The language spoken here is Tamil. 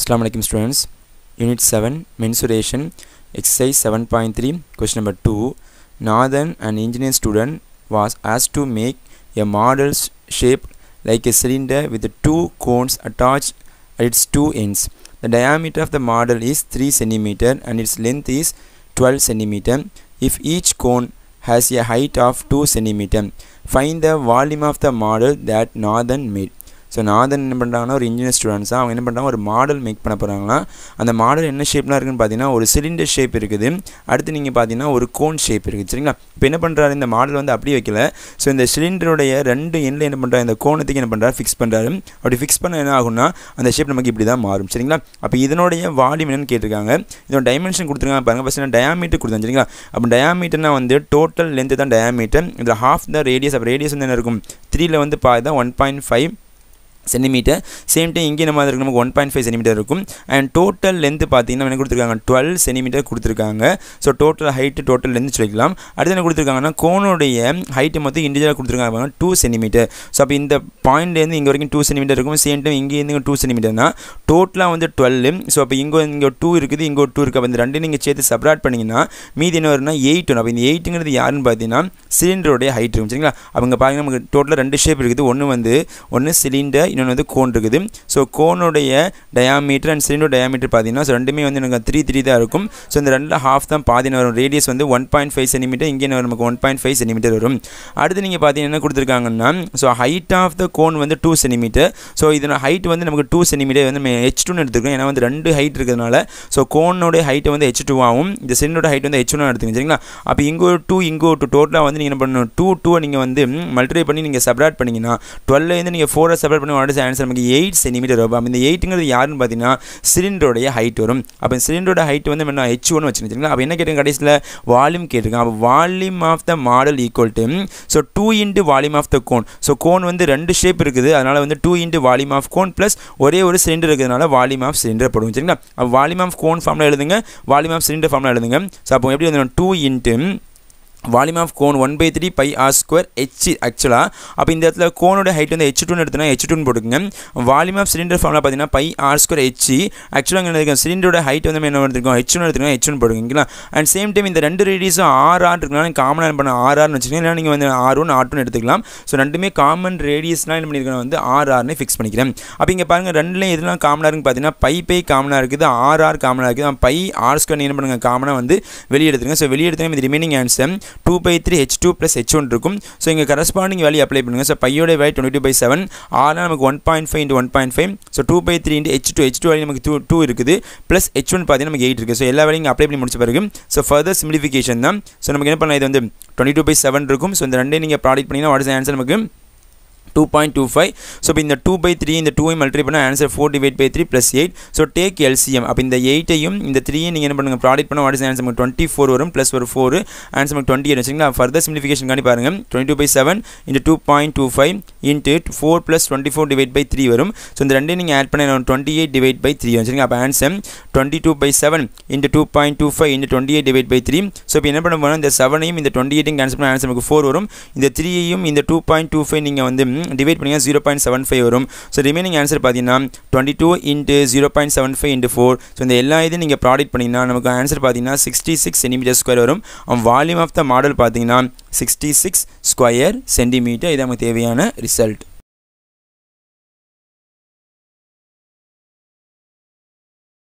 Assalamu alaikum students. Unit 7 Mensuration Exercise 7.3 Question number 2 Northern, an engineering student was asked to make a model shaped like a cylinder with two cones attached at its two ends. The diameter of the model is 3 cm and its length is 12 cm if each cone has a height of 2 cm. Find the volume of the model that Northern made. So Northern என்ன பண்ணுறாங்கன்னா ஒரு இன்ஜினியர் ஸ்டூடெண்ட்ஸ் அவங்க என்ன பண்ணுறாங்க ஒரு மாடல் மேக் பண்ண போகிறாங்கன்னா அந்த மாடல் என்ன ஷேப்லாம் இருக்குன்னு பார்த்தீங்கன்னா ஒரு சிலிண்டர் ஷேப் இருக்குது அடுத்து நீங்கள் பார்த்தீங்கன்னா ஒரு கோன் ஷேப் இருக்குது சரிங்களா இப்போ என்ன பண்ணுறாரு இந்த மாடல் வந்து அப்படியே வைக்கல ஸோ இந்த சிலிண்டருடைய ரெண்டு எண்ணில் என்ன பண்ணுறாரு இந்த கோணத்துக்கு என்ன பண்ணுறாரு ஃபிக்ஸ் பண்ணுறாரு அப்படி ஃபிக்ஸ் பண்ண என்ன ஆகும்னா அந்த ஷேப் நமக்கு இப்படி தான் மாறும் சரிங்களா அப்போ இதனுடைய வால்யூம் என்னன்னு கேட்டிருக்காங்க இதோட டைமென்ஷன் கொடுத்துருக்காங்க பாருங்கள் ஃபஸ்ட்டு டயாமீட்டர் கொடுத்தேன் சரிங்களா அப்போ டயாமீட்டர்னா வந்து டோட்டல் லென்த்து தான் டயாமீட்டர் இதில் ஹாஃப் த ரேடியஸ் அப்போ ரேடியஸ் வந்து என்ன இருக்கும் த்ரீயில் வந்து பாதி தான் one point five centimetre same time இங்கே நம்ம இருக்கும் நமக்கு ஒன் பாயிண்ட் ஃபைவ் சென்டிமீட்டர் இருக்கும் அண்ட் டோட்டல் லென்த் பார்த்தீங்கன்னா என்ன கொடுத்துருக்காங்க டுவெல் சென்டிமீட்டர் கொடுத்துருக்காங்க so total height total length சொல்லிக்கலாம் அடுத்து என்ன கொடுத்துருக்காங்கன்னா கோனுடைய ஹைட்டு மொத்தம் இண்டிஜுவலாக கொடுத்துருக்காங்க டூ சென்டிமீட்டர் ஸோ அப்போ இந்த பாயிண்ட்லேருந்து இங்கே வரைக்கும் டூ சென்டிமீட்டர் இருக்கும் சேம் டைம் இங்கேருந்து டூ சென்டிமீட்டர்னா டோட்டலாக வந்து டுவெல் ஸோ அப்போ இங்கே இங்கே டூ இருக்குது இங்கே ஒரு டூ இருக்குது அப்போ இந்த ரெண்டு நீங்கள் சேர்த்து செப்ரேட் பண்ணிங்கன்னா மீதி என்ன வரும்னா எயிட் அப்போ இந்த எயிட்டுங்கிறது யாருன்னு பார்த்தீங்கன்னா சிலிண்டருடைய ஹைட் இருக்கும் சரிங்களா அவங்க பார்த்தீங்கன்னா நமக்கு டோட்டலாக ரெண்டு ஷேப் இருக்குது ஒன்று வந்து ஒன்று சிலிண்டர் இன்னொன்று வந்து கோன் இருக்குது ஸோ கோனுடைய டயாமீட்டர் அண்ட் சிலிண்டர் டயாமீட்டர் பார்த்தீங்கன்னா ஸோ ரெண்டுமே வந்து எனக்கு த்ரீ த்ரீ தான் இருக்கும் ஸோ இந்த ரெண்டு ஹாஃப் தான் பாதின வரும் ரேடியஸ் வந்து ஒன் பாயிண்ட் ஃபைவ் சென்டிமீட்டர் இங்கே நமக்கு ஒன் பாயிண்ட் ஃபைவ் சென்டிமீட்டர் வரும் அடுத்து நீங்கள் பார்த்தீங்கன்னா என்ன கொடுத்துருக்காங்கன்னா so height of the cone வந்து டூ சென்டிமீட்டர் ஸோ இதோட ஹைட் வந்து நமக்கு டூ சென்டிமீட்டர் வந்து நம்ம ஹெச் டூன்னு எடுத்துருக்கோம் ஏன்னா வந்து ரெண்டு ஹைட் இருக்கிறதுனால ஸோ கோனுடைய ஹைட் வந்து ஹெச் ஆகும் இந்த சிலிண்டரோட ஹைட் வந்து ஹெச் ஒன் எடுத்துக்கோங்க சரிங்களா அப்போ இங்கே ஒரு டூ இங்கே ஒரு டூ டோட்டலாக வந்து நீங்கள் என்ன பண்ணணும் டூ டூ நீங்கள் வந்து மல்டிப்ளை பண்ணி நீங்கள் செப்பரேட் பண்ணிங்கன்னா டுவெல்லேருந்து நீங்கள் ஃபோரை செப்பரேட் பண்ணி கொஸ்டினோட ஆன்சர் நமக்கு எயிட் சென்டிமீட்டர் வரும் அப்போ இந்த எயிட்டுங்கிறது யாருன்னு பார்த்தீங்கன்னா சிலிண்டருடைய ஹைட் வரும் அப்போ சிலிண்டரோட ஹைட் வந்து என்ன ஹெச் ஒன்று வச்சுருந்துங்களா அப்போ என்ன கேட்டிருக்கேன் கடைசியில் வால்யூம் கேட்டிருக்கேன் அப்போ volume of the model equal to so two into volume of the cone so cone வந்து ரெண்டு ஷேப் இருக்குது அதனால் வந்து two into volume of cone plus ஒரே ஒரு சிலிண்டர் இருக்கிறதுனால வால்யூம் ஆஃப் சிலிண்டர் போடுவோம் சரிங்களா வால்யூம் ஆஃப் கோன் ஃபார்மில் எழுதுங்க வால்யூம் ஆஃப் சிலிண்டர் ஃபார்மில் எழுதுங்க ஸோ அப்போ எப்படி வந்து two into volume of cone one by three pi R square H ஆக்சுவலாக அப்போ இந்த இடத்துல கோனோட ஹைட் வந்து ஹெச் டூன்னு எடுத்துனா ஹெச் டூன்னு போட்டுக்கோங்க வால்யூம் ஆஃப் சிலிண்டர் ஃபார்மில் பார்த்தீங்கன்னா பை ஆர் ஸ்கொயர் ஹெச் ஆக்சுவலாக அங்கே இருக்கும் சிலிண்டரோட ஹைட் வந்து என்ன எடுத்துருக்கோம் h2 ஒன்று எடுத்துக்கோங்க H and same and same time இந்த ரெண்டு ரேடியஸும் ஆர் ஆர் இருக்குன்னா நீங்கள் காமனாக r ஆர் ஆர்னு வச்சுக்கோங்க நீங்கள் வந்து ஆர் ஒன் ஆர் எடுத்துக்கலாம் ஸோ ரெண்டுமே காமன் ரேடியஸ்லாம் என்ன வந்து ஆர் ஃபிக்ஸ் பண்ணிக்கிறேன் இங்கே பாருங்கள் ரெண்டுலேயும் பார்த்தீங்கன்னா பை பை காமனாக இருக்குது காமனாக இருக்குது பை ஆர் என்ன வந்து ஸோ வெளியே remaining two by three H two plus H one இருக்கும் ஸோ இங்கே கரஸ்பாண்டிங் வேல்யூ அப்ளை பண்ணுங்கள் ஸோ பையோட value twenty two by seven ஆனால் நமக்கு one point five into one point five so two by three into H two H two value நமக்கு டூ டூ இருக்குது ப்ளஸ் ஹெச் ஒன் பார்த்தீங்கன்னா நமக்கு எயிட் இருக்குது ஸோ எல்லா வேலையும் அப்ளை பண்ணி முடிச்ச பிறகு ஸோ ஃபர்தர் சிம்பிளிஃபிகேஷன் தான் ஸோ நமக்கு என்ன பண்ணலாம் இது வந்து டுவெண்ட்டி டூ பை செவன் இருக்கும் ஸோ இந்த ரெண்டே நீங்கள் ப்ராடக்ட் பண்ணிங்கன்னா வாட் இஸ் ஆன்சர் நமக்கு two point two five so இப்போ இந்த டூ பை த்ரீ இந்த டூ மல்ட்ரி பண்ணால் answer four divide by three plus eight so take LCM அப்போ இந்த எயிட்டையும் இந்த த்ரீயும் நீங்கள் என்ன பண்ணுங்கள் ப்ராடக்ட் பண்ண what's answer answer twenty four வரும் ப்ளஸ் ஒரு ஃபோர் ஆன்சர் நமக்கு டுவெண்ட்டி எயிட் வச்சுங்களா ஃபர்தர் சிம்பிளிஃபிகேஷன் பாருங்கள் டுவெண்ட்டி டூ பை செவன் இந்த two point two five into four plus twenty four divide by three வரும் ஸோ இந்த ரெண்டையும் நீங்கள் ஆட் பண்ண twenty eight divide by three வச்சுருங்க அப்போ answer twenty two by seven into two point two five into twenty eight divide by three so இப்போ என்ன பண்ண போனால் இந்த செவனையும் இந்த டுவெண்ட்டி எயிட்டையும் கேன்சல் பண்ண ஆன்சர் நமக்கு ஃபோர் வரும் இந்த த்ரீயையும் இந்த டூ பாயிண்ட் டூ ஃபைவ் நீங்கள் வந்து டிவைட் பண்ணிங்கன்னா ஜீரோ பாயிண்ட் செவன் ஃபைவ் வரும் ஸோ ரிமைனிங் ஆன்சர் பார்த்தீங்கன்னா twenty two into zero point seven five into four so இந்த எல்லா இதையும் நீங்கள் ப்ராடக்ட் பண்ணிங்கன்னா நமக்கு ஆன்சர் பார்த்தீங்கன்னா சிக்ஸ்டி சிக்ஸ் சென்டிமீட்டர் ஸ்கொயர் வரும் வால்யூம் ஆஃப் த மாடல் பார்த்தீங்கன்னா சிக்ஸ்டி சிக்ஸ் ஸ்கொயர் சென்டிமீட்டர் இது நமக்கு தேவையான ரிசல்ட்